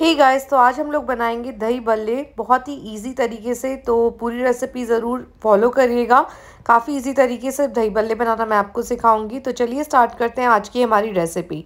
ही hey guys तो आज हम लोग बनाएंगे दही बल्ले बहुत ही इजी तरीके से तो पूरी रेसिपी ज़रूर फॉलो करिएगा काफ़ी इजी तरीके से दही बल्ले बनाना मैं आपको सिखाऊंगी तो चलिए स्टार्ट करते हैं आज की हमारी रेसिपी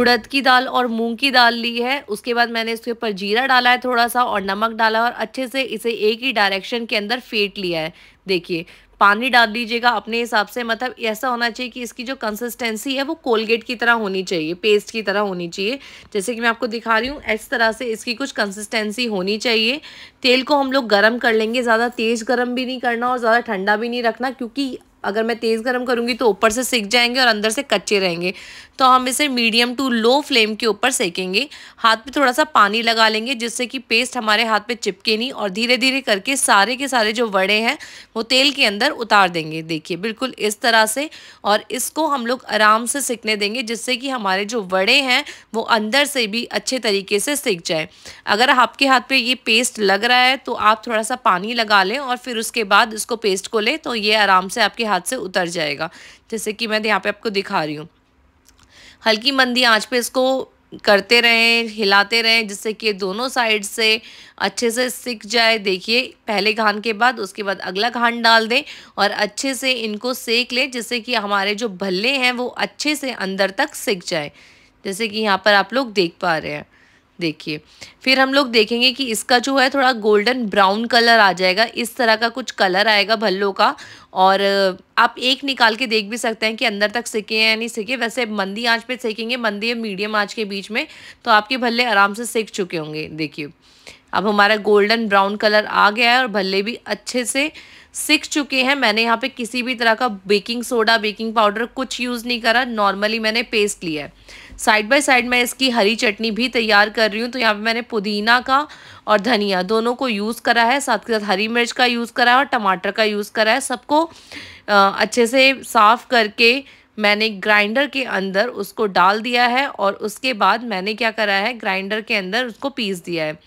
उड़द की दाल और मूंग की दाल ली है उसके बाद मैंने इसके ऊपर जीरा डाला है थोड़ा सा और नमक डाला और अच्छे से इसे एक ही डायरेक्शन के अंदर फेंट लिया है देखिए पानी डाल दीजिएगा अपने हिसाब से मतलब ऐसा होना चाहिए कि इसकी जो कंसिस्टेंसी है वो कोलगेट की तरह होनी चाहिए पेस्ट की तरह होनी चाहिए जैसे कि मैं आपको दिखा रही हूँ इस तरह से इसकी कुछ कंसिस्टेंसी होनी चाहिए तेल को हम लोग गर्म कर लेंगे ज़्यादा तेज़ गर्म भी नहीं करना और ज़्यादा ठंडा भी नहीं रखना क्योंकि अगर मैं तेज़ गर्म करूँगी तो ऊपर से सिक जाएंगे और अंदर से कच्चे रहेंगे तो हम इसे मीडियम टू लो फ्लेम के ऊपर सेकेंगे हाथ पे थोड़ा सा पानी लगा लेंगे जिससे कि पेस्ट हमारे हाथ पे चिपके नहीं और धीरे धीरे करके सारे के सारे जो वड़े हैं वो तेल के अंदर उतार देंगे देखिए बिल्कुल इस तरह से और इसको हम लोग आराम से सिकने देंगे जिससे कि हमारे जो वड़े हैं वो अंदर से भी अच्छे तरीके से सिक जाए अगर आपके हाथ पर पे ये पेस्ट लग रहा है तो आप थोड़ा सा पानी लगा लें और फिर उसके बाद इसको पेस्ट को लें तो ये आराम से आपके हाथ हाथ से उतर जाएगा जैसे कि मैं यहाँ पे आपको दिखा रही हूँ हल्की मंदी आंच पे इसको करते रहें हिलाते रहें जिससे कि दोनों साइड से अच्छे से सिक जाए देखिए पहले घान के बाद उसके बाद अगला घान डाल दें और अच्छे से इनको सेक लें जिससे कि हमारे जो भल्ले हैं वो अच्छे से अंदर तक सिक जाए जैसे कि यहाँ पर आप लोग देख पा रहे हैं देखिए फिर हम लोग देखेंगे कि इसका जो है थोड़ा गोल्डन ब्राउन कलर आ जाएगा इस तरह का कुछ कलर आएगा भल्लों का और आप एक निकाल के देख भी सकते हैं कि अंदर तक सिके हैं या नहीं सिके वैसे मंदी आंच पे सेकेंगे मंदी या मीडियम आंच के बीच में तो आपके भल्ले आराम से सेक चुके होंगे देखिए अब हमारा गोल्डन ब्राउन कलर आ गया है और भल्ले भी अच्छे से सीख चुके हैं मैंने यहाँ पे किसी भी तरह का बेकिंग सोडा बेकिंग पाउडर कुछ यूज़ नहीं करा नॉर्मली मैंने पेस्ट लिया है साइड बाय साइड मैं इसकी हरी चटनी भी तैयार कर रही हूँ तो यहाँ पे मैंने पुदीना का और धनिया दोनों को यूज़ करा है साथ के साथ हरी मिर्च का यूज़ करा है और टमाटर का यूज़ करा है सबको अच्छे से साफ़ करके मैंने ग्राइंडर के अंदर उसको डाल दिया है और उसके बाद मैंने क्या करा है ग्राइंडर के अंदर उसको पीस दिया है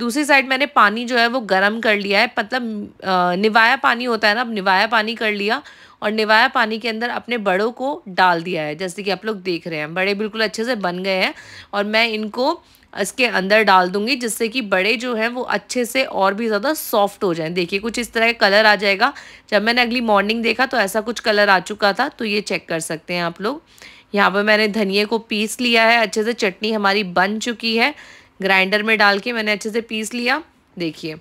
दूसरी साइड मैंने पानी जो है वो गर्म कर लिया है मतलब निवाया पानी होता है ना अब निवाया पानी कर लिया और निवाया पानी के अंदर अपने बड़ों को डाल दिया है जैसे कि आप लोग देख रहे हैं बड़े बिल्कुल अच्छे से बन गए हैं और मैं इनको इसके अंदर डाल दूंगी जिससे कि बड़े जो हैं वो अच्छे से और भी ज़्यादा सॉफ्ट हो जाएं देखिए कुछ इस तरह का कलर आ जाएगा जब मैंने अगली मॉर्निंग देखा तो ऐसा कुछ कलर आ चुका था तो ये चेक कर सकते हैं आप लोग यहाँ पर मैंने धनिए को पीस लिया है अच्छे से चटनी हमारी बन चुकी है ग्राइंडर में डाल के मैंने अच्छे से पीस लिया देखिए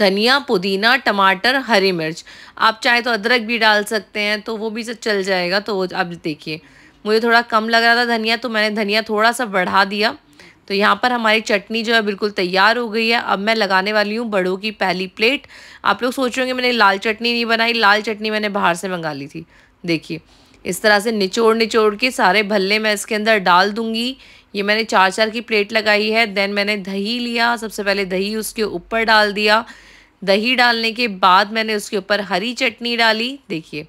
धनिया पुदीना टमाटर हरी मिर्च आप चाहे तो अदरक भी डाल सकते हैं तो वो भी सब चल जाएगा तो आप देखिए मुझे थोड़ा कम लग रहा था धनिया तो मैंने धनिया थोड़ा सा बढ़ा दिया तो यहाँ पर हमारी चटनी जो है बिल्कुल तैयार हो गई है अब मैं लगाने वाली हूँ बड़ों की पहली प्लेट आप लोग सोच रहे होंगे मैंने लाल चटनी नहीं बनाई लाल चटनी मैंने बाहर से मंगा ली थी देखिए इस तरह से निचोड़ निचोड़ के सारे भल्ले मैं इसके अंदर डाल दूँगी ये मैंने चार चार की प्लेट लगाई है देन मैंने दही लिया सबसे पहले दही उसके ऊपर डाल दिया दही डालने के बाद मैंने उसके ऊपर हरी चटनी डाली देखिए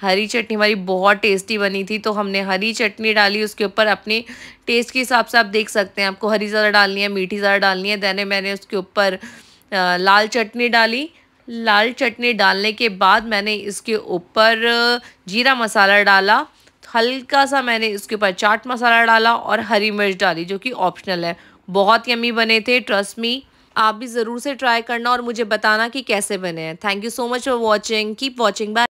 हरी चटनी हमारी बहुत टेस्टी बनी थी तो हमने हरी चटनी डाली उसके ऊपर अपने टेस्ट के हिसाब से आप देख सकते हैं आपको हरी ज़्यादा डालनी है मीठी ज़्यादा डालनी है देन मैंने उसके ऊपर लाल चटनी डाली लाल चटनी डालने के बाद मैंने इसके ऊपर जीरा मसाला डाला हल्का सा मैंने इसके ऊपर चाट मसाला डाला और हरी मिर्च डाली जो कि ऑप्शनल है बहुत यमी बने थे ट्रस्ट मी आप भी ज़रूर से ट्राई करना और मुझे बताना कि कैसे बने हैं thank you so much for watching keep watching bye